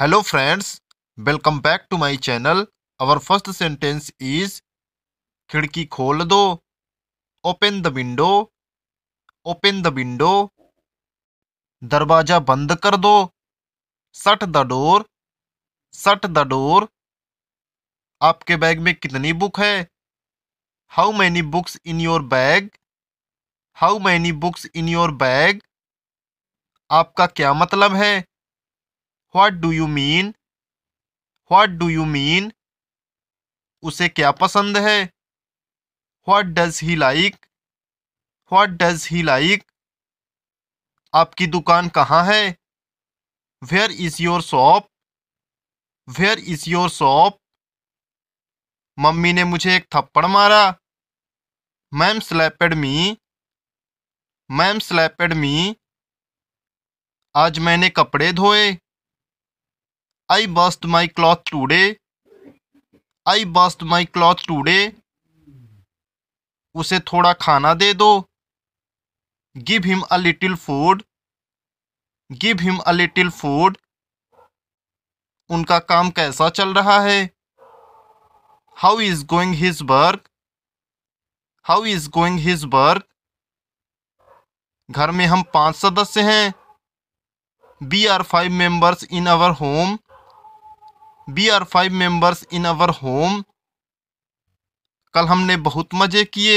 Hello friends welcome back to my channel our first sentence is खिड़की खोल दो open the window open the window दरवाजा बंद कर दो shut the door shut the door आपके बैग में कितनी बुक है how many books in your bag how many books in your bag आपका क्या मतलब है what do you mean what do you mean उसे क्या पसंद है what does he like what does he like आपकी दुकान कहाँ है where is your shop where is your shop mummy ने मुझे एक थप्पड़ मारा मैम स्लैपेड मी मैम स्लैपेड मी आज मैंने कपड़े धोए I burst my cloth today. I burst my cloth today. उसे थोड़ा खाना दे दो give him a little food give him a little food उनका काम कैसा चल रहा है how is going his work how is going his work घर में हम पांच सदस्य हैं we are five members in our home we are five members in our home कल हमने बहुत मज़े किए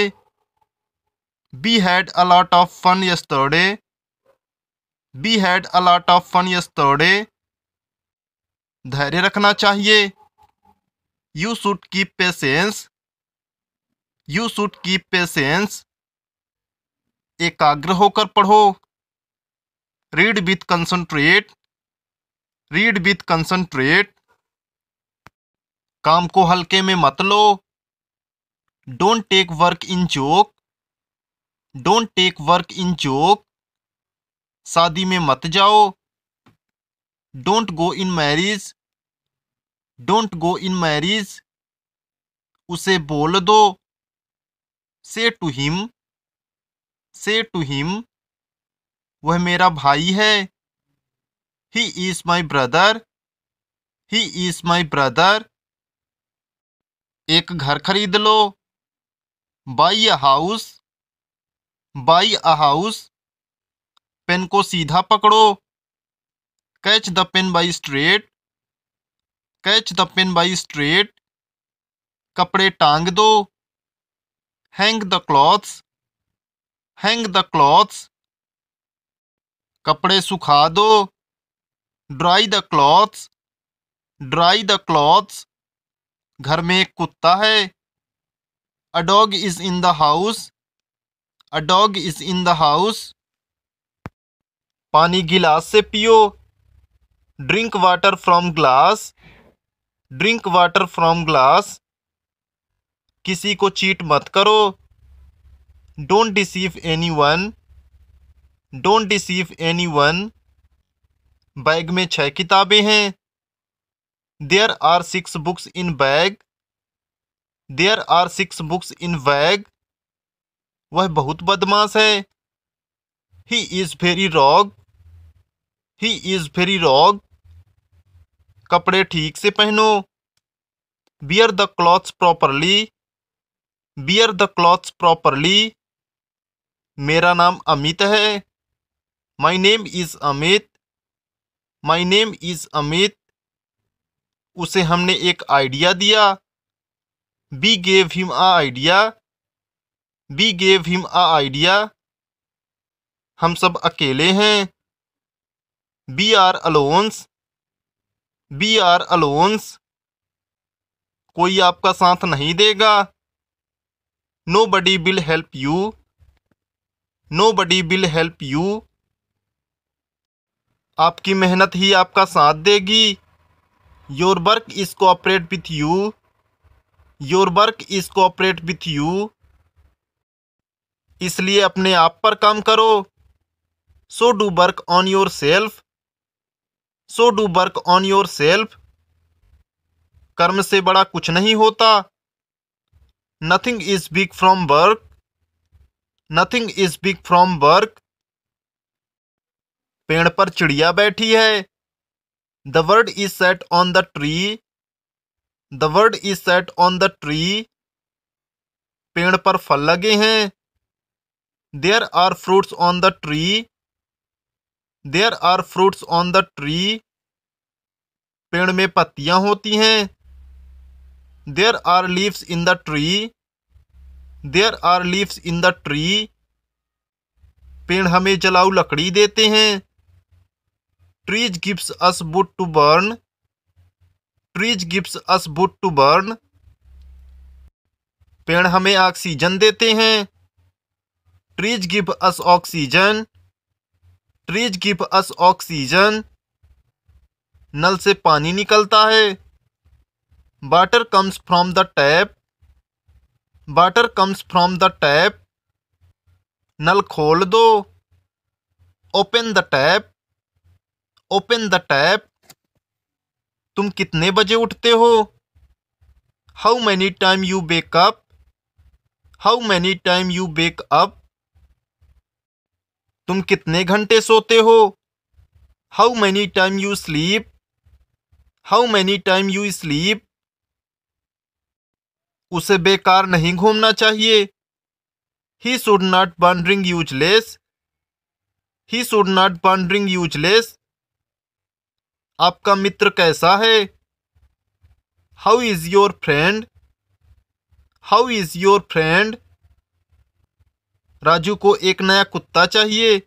we had a lot of fun yesterday we had a lot of fun yesterday धैर्य रखना चाहिए you should keep patience you should keep patience एकाग्र होकर पढ़ो read with concentrate read with concentrate काम को हल्के में मत लो don't take work in joke don't take work in joke शादी में मत जाओ don't go in marriage don't go in marriage उसे बोल दो say to him say to him वह मेरा भाई है he is my brother he is my brother एक घर खरीद लो buy a house buy a house pen को सीधा पकड़ो catch the pen by straight catch the pen by straight कपड़े टांग दो hang the clothes hang the clothes कपड़े सुखा दो dry the clothes dry the clothes घर में एक कुत्ता है a dog is in the house a dog is in the house पानी गिलास से पियो drink water from glass drink water from glass किसी को चीट मत करो don't deceive anyone don't deceive anyone bag में छः किताबें हैं there are six books in bag there are six books in bag वह बहुत बदमाश है he is very wrong he is very wrong कपड़े ठीक से पहनो bear the clothes properly bear the clothes properly मेरा नाम अमित है my name is Amit my name is Amit उसे हमने एक आइडिया दिया B gave him a idea we gave him a idea हम सब अकेले हैं we are alones we are alones कोई आपका साथ नहीं देगा nobody will help you nobody will help you आपकी मेहनत ही आपका साथ देगी your work is cooperate with you your work is cooperate with you इसलिए अपने आप पर काम करो so do work on your self so do work on your self कर्म से बड़ा कुछ नहीं होता nothing is big from work nothing is big from work पेड़ पर चिड़िया बैठी है the word is set on the tree the word is set on the tree पेड़ पर फल लगे हैं there are fruits on the tree there are fruits on the tree पेड़ में पत्तियां होती हैं there are leaves in the tree there are leaves in the tree पेड़ हमें जलाऊ लकड़ी देते हैं trees gives us wood to burn trees gives us wood to burn पेड़ हमें ऑक्सीजन देते हैं trees give us oxygen trees give us oxygen नल से पानी निकलता है water comes from the tap water comes from the tap नल खोल दो open the tap open the tap तुम कितने बजे उठते हो how many time you wake up how many time you wake up तुम कितने घंटे सोते हो how many time you sleep how many time you sleep उसे बेकार नहीं घूमना चाहिए he should not wandering useless he should not wandering useless आपका मित्र कैसा है how is your friend how is your friend Raju को एक नया कुत्ता चाहिए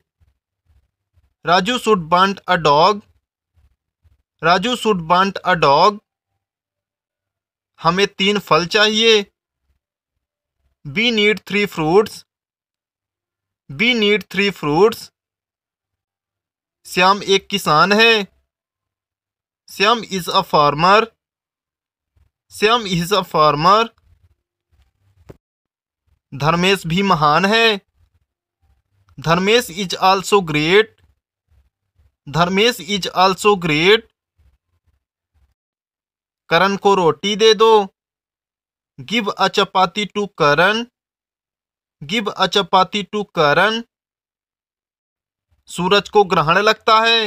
राजू शुड बांट अ डॉग राजू शुड बांट अ डॉग हमें तीन फल चाहिए we need three fruits we need three fruits Shyam एक किसान है Siam is a farmer. Shyam is a farmer Dharmesh भी महान है Dharmesh is also great Dharmesh is also great Karan को रोटी दे दो give a chapati to Karan give a chapati to Karan सूरज को ग्रहण लगता है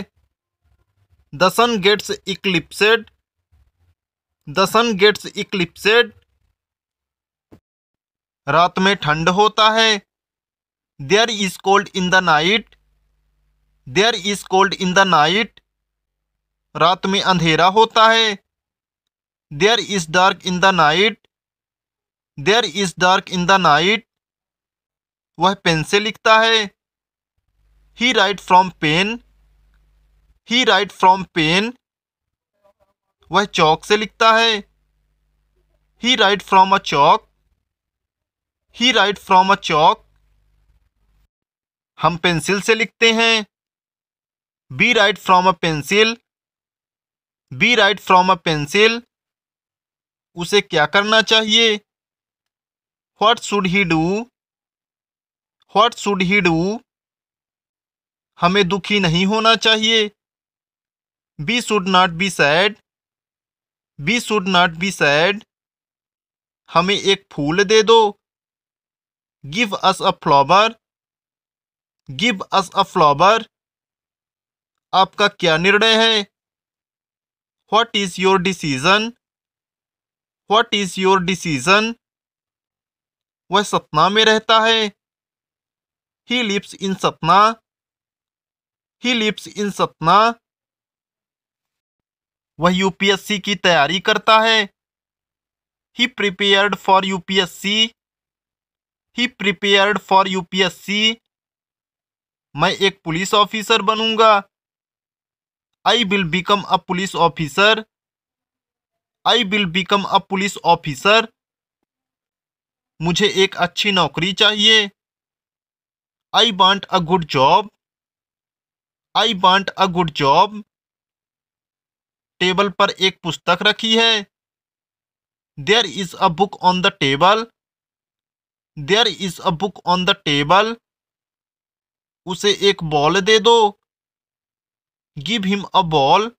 the sun gets eclipsed the sun gets eclipsed रात में ठंड होता है there is cold in the night there is cold in the night रात में अंधेरा होता है there is dark in the night there is dark in the night वह पेन से लिखता है he write from pen he write from pen वह चौक से लिखता है he write from a chalk he write from a chalk हम pencil से लिखते हैं we write from a pencil we write from a pencil उसे क्या करना चाहिए what should he do what should he do हमें दुखी नहीं होना चाहिए be should not be sad be should not be sad हमें एक फूल दे दो give us a flower give us a flower आपका क्या निर्णय है what is your decision what is your decision वह सतना में रहता है he lives in Satna he lives in Satna वह यूपीएससी की तैयारी करता है he prepared for UPSC he prepared for UPSC मैं एक पुलिस ऑफिसर बनूंगा I will become a police officer I will become a police officer मुझे एक अच्छी नौकरी चाहिए I want a good job I want a good job table पर एक पुस्तक रखी है there is a book on the table there is a book on the table उसे एक बॉल दे दो give him a ball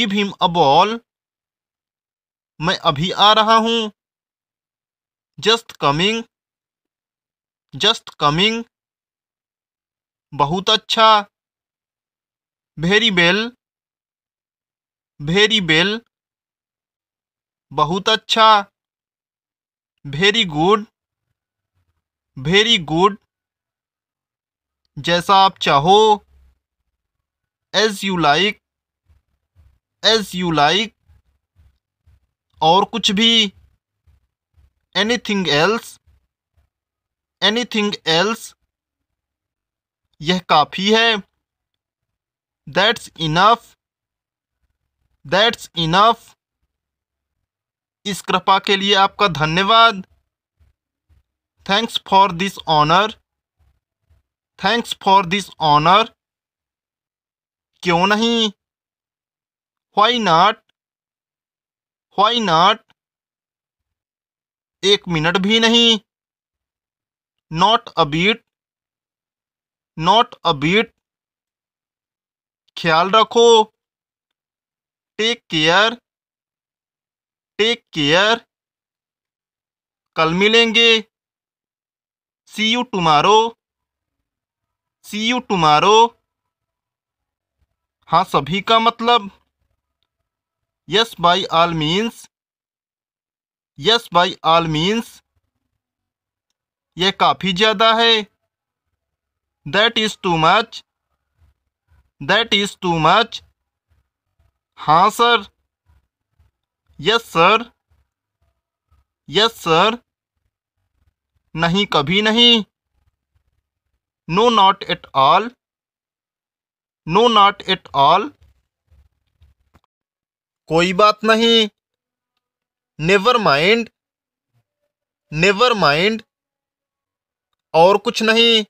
give him a ball मैं अभी आ रहा हूं जस्ट कमिंग जस्ट कमिंग बहुत अच्छा वेरी वेल वेरी वेल बहुत अच्छा वेरी गुड वेरी गुड जैसा आप चाहो as you like as you like और कुछ भी एनीथिंग एल्स एनीथिंग एल्स यह काफ़ी है दैट्स इनफ दैट्स इनफ इस कृपा के लिए आपका धन्यवाद thanks for this honour thanks for this honour क्यों नहीं वाई नाट वाई नाट एक मिनट भी नहीं not a bit not a bit ख्याल रखो टेक केयर टेक केयर कल मिलेंगे see you tomorrow see you tomorrow हाँ सभी का मतलब yes by all means yes by all means यह काफ़ी ज़्यादा है that is too much that is too much हाँ sir yes sir yes sir नहीं कभी नहीं no not at all no not at all कोई बात नहीं नेवर माइंड नेवर माइंड और कुछ नहीं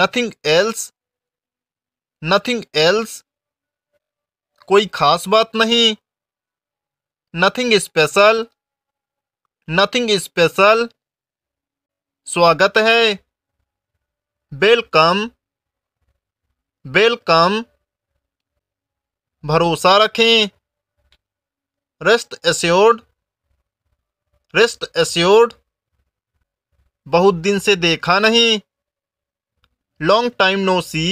नथिंग एल्स नथिंग एल्स कोई खास बात नहीं नथिंग स्पेशल नथिंग स्पेशल स्वागत है वेलकम वेलकम भरोसा रखें रेस्ट एस्योर्ड रेस्ट एस्योर्ड बहुत दिन से देखा नहीं long time no see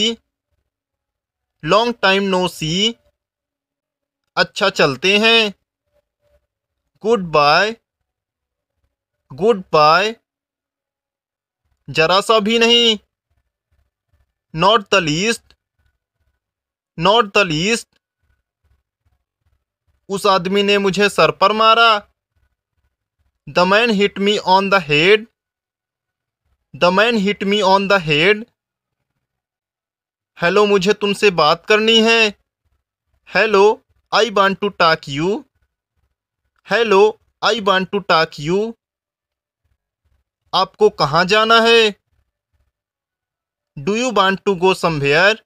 long time no see अच्छा चलते हैं गुड बाय गुड बाय जरा सा भी नहीं not the least not the least उस आदमी ने मुझे सर पर मारा the man hit me on the head the man hit me on the head hello मुझे तुमसे बात करनी है hello I want to talk you hello I want to talk you आपको कहाँ जाना है do you want to go somewhere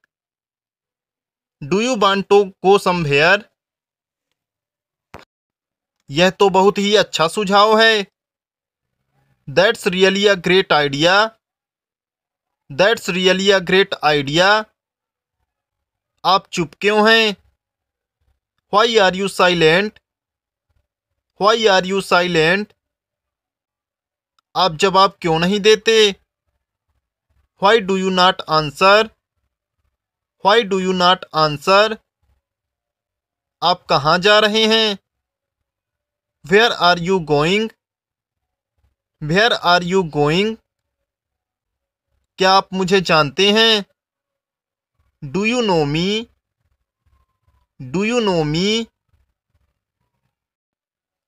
do you want to go somewhere यह तो बहुत ही अच्छा सुझाव है that's really a great idea that's really a great idea आप चुप क्यों हैं why are you silent why are you silent आप जवाब क्यों नहीं देते why do you not answer why do you not answer आप कहाँ जा रहे हैं where are you going where are you going क्या आप मुझे जानते हैं do you know me do you know me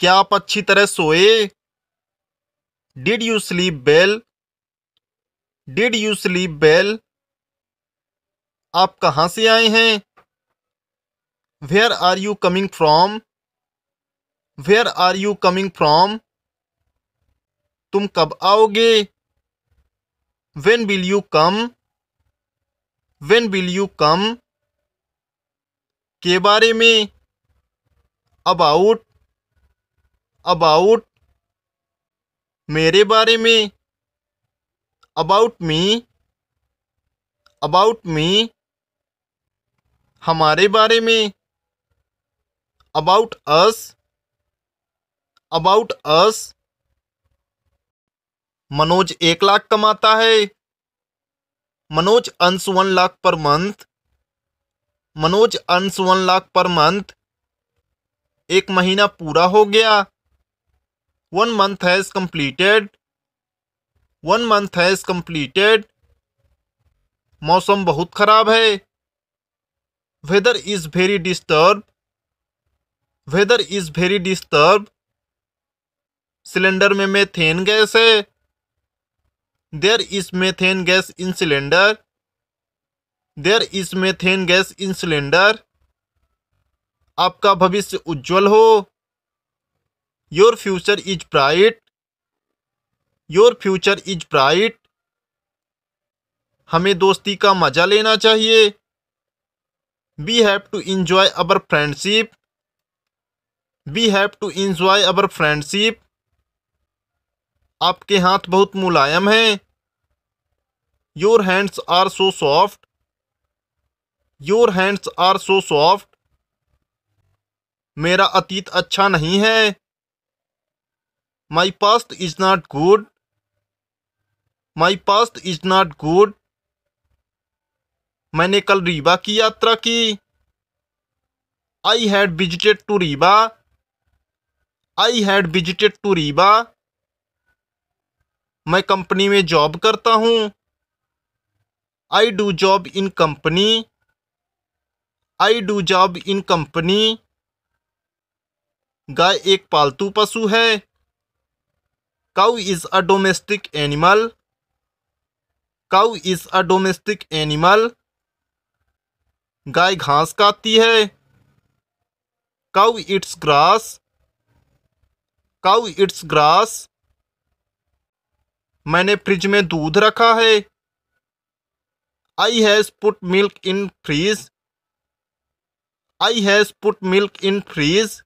क्या आप अच्छी तरह सोए did you sleep well did you sleep well आप कहाँ से आए हैं where are you coming from where are you coming from तुम कब आओगे when will you come when will you come के बारे में अबाउट अबाउट मेरे बारे में अबाउट मी अबाउट मी हमारे बारे में about us about us Manoj एक लाख कमाता है मनोज अंश one lakh per month Manoj अंश वन लाख पर मंथ एक महीना पूरा हो गया one month has completed one month has completed मौसम बहुत ख़राब है weather is very disturb weather is very disturb cylinder में मेथेन गैस है there is methane gas in cylinder there is methane gas in cylinder आपका भविष्य उज्जवल हो your future is bright your future is bright हमें दोस्ती का मज़ा लेना चाहिए we have to enjoy our friendship we have to enjoy our friendship आपके हाथ बहुत मुलायम हैं your hands are so soft your hands are so soft मेरा अतीत अच्छा नहीं है my past is not good my past is not good मैंने कल रीवा की यात्रा की I had visited to Rewa I had visited to Rewa मैं कंपनी में जॉब करता हूँ I do job in company I do job in company गाय एक पालतू पशु है cow is a domestic animal cow is a domestic animal गाय घास काती है cow eats grass cow eats grass मैंने फ्रिज में दूध रखा है I has put milk in fridge I has put milk in freeze